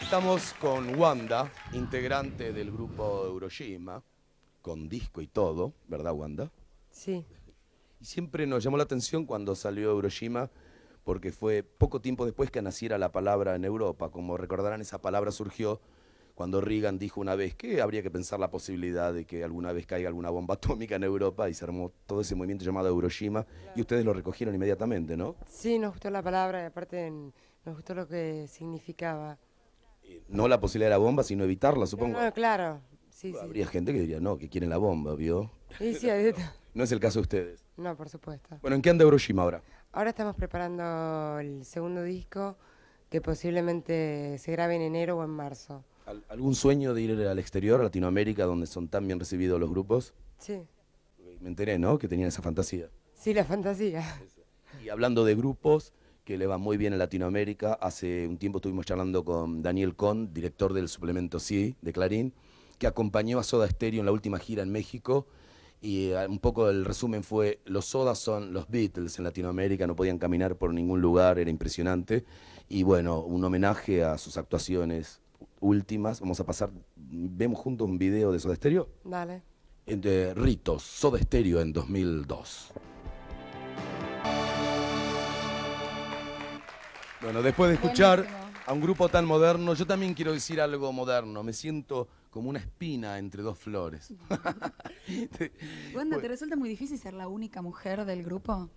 Estamos con Wanda, integrante del grupo Euroshima, con disco y todo, ¿verdad Wanda? Sí. Y siempre nos llamó la atención cuando salió Euroshima, porque fue poco tiempo después que naciera la palabra en Europa. Como recordarán, esa palabra surgió cuando Reagan dijo una vez que habría que pensar la posibilidad de que alguna vez caiga alguna bomba atómica en Europa y se armó todo ese movimiento llamado Hiroshima y ustedes lo recogieron inmediatamente, ¿no? Sí, nos gustó la palabra y aparte nos gustó lo que significaba. Eh, no la posibilidad de la bomba, sino evitarla, supongo. No, claro. Sí, Habría gente que diría, no, que quieren la bomba, ¿vio? Sí, sí, No es el caso de ustedes. No, por supuesto. Bueno, ¿en qué anda Hiroshima ahora? Ahora estamos preparando el segundo disco que posiblemente se grabe en enero o en marzo. ¿Algún sueño de ir al exterior, a Latinoamérica, donde son tan bien recibidos los grupos? Sí. Me enteré, ¿no? Que tenían esa fantasía. Sí, la fantasía. Y hablando de grupos que le va muy bien a Latinoamérica, hace un tiempo estuvimos charlando con Daniel Con, director del suplemento Sí de Clarín, que acompañó a Soda Stereo en la última gira en México. Y eh, un poco el resumen fue, los Sodas son los Beatles en Latinoamérica, no podían caminar por ningún lugar, era impresionante. Y bueno, un homenaje a sus actuaciones últimas, vamos a pasar, vemos juntos un video de Soda Dale. Eh, de Ritos, Soda en 2002. Bueno, después de escuchar a un grupo tan moderno, yo también quiero decir algo moderno. Me siento como una espina entre dos flores. Wanda, ¿te resulta muy difícil ser la única mujer del grupo?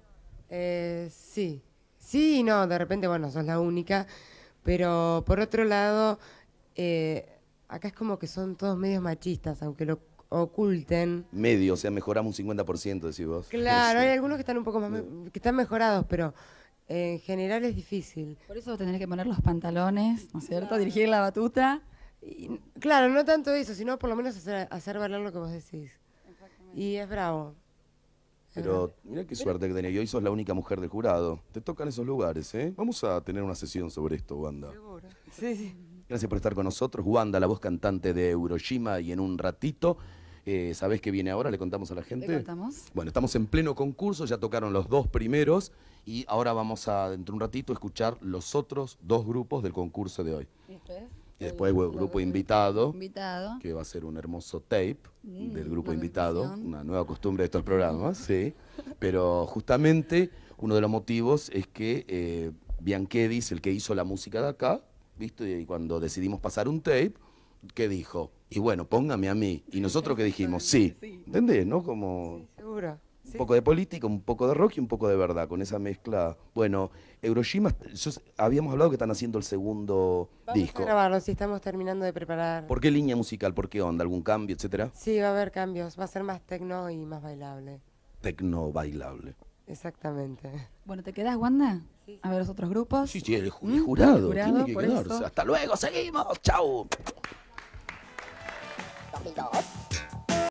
Eh, sí, sí. y no, de repente, bueno, sos la única. Pero por otro lado, eh, acá es como que son todos medios machistas, aunque lo oculten. Medio, o sea, mejoramos un 50%, decís vos. Claro, hay algunos que están un poco que están mejorados, pero en general es difícil. Por eso vos tenés que poner los pantalones, ¿no es cierto? Dirigir la batuta. Y, claro, no tanto eso, sino por lo menos hacer, hacer valer lo que vos decís. Y es bravo. Pero mira qué suerte que tenés. Y hoy sos la única mujer del jurado. Te tocan esos lugares, ¿eh? Vamos a tener una sesión sobre esto, Wanda. Sí, sí. Gracias por estar con nosotros. Wanda, la voz cantante de Euroshima y en un ratito... Eh, ¿Sabés qué viene ahora? ¿Le contamos a la gente? ¿Le Bueno, estamos en pleno concurso, ya tocaron los dos primeros y ahora vamos a, dentro de un ratito, escuchar los otros dos grupos del concurso de hoy. ¿Y después? Y después el, grupo invitado, que va a ser un hermoso tape mm, del grupo invitado, una nueva costumbre de estos programas, sí. Pero justamente uno de los motivos es que eh, es el que hizo la música de acá, y cuando decidimos pasar un tape, que dijo, y bueno, póngame a mí. Y nosotros que dijimos, sí. ¿Entendés? ¿No? Como sí, seguro. Un poco de política, un poco de rock y un poco de verdad, con esa mezcla. Bueno, Euroshima, habíamos hablado que están haciendo el segundo disco. Vamos a grabarlo, si estamos terminando de preparar. ¿Por qué línea musical? ¿Por qué onda? ¿Algún cambio, etcétera? Sí, va a haber cambios. Va a ser más tecno y más bailable. Tecno bailable. Exactamente. Bueno, ¿te quedas, Wanda? a ver los otros grupos. Sí, sí, el, ¿Mm? jurado. tiene que Hasta luego, seguimos. Chau.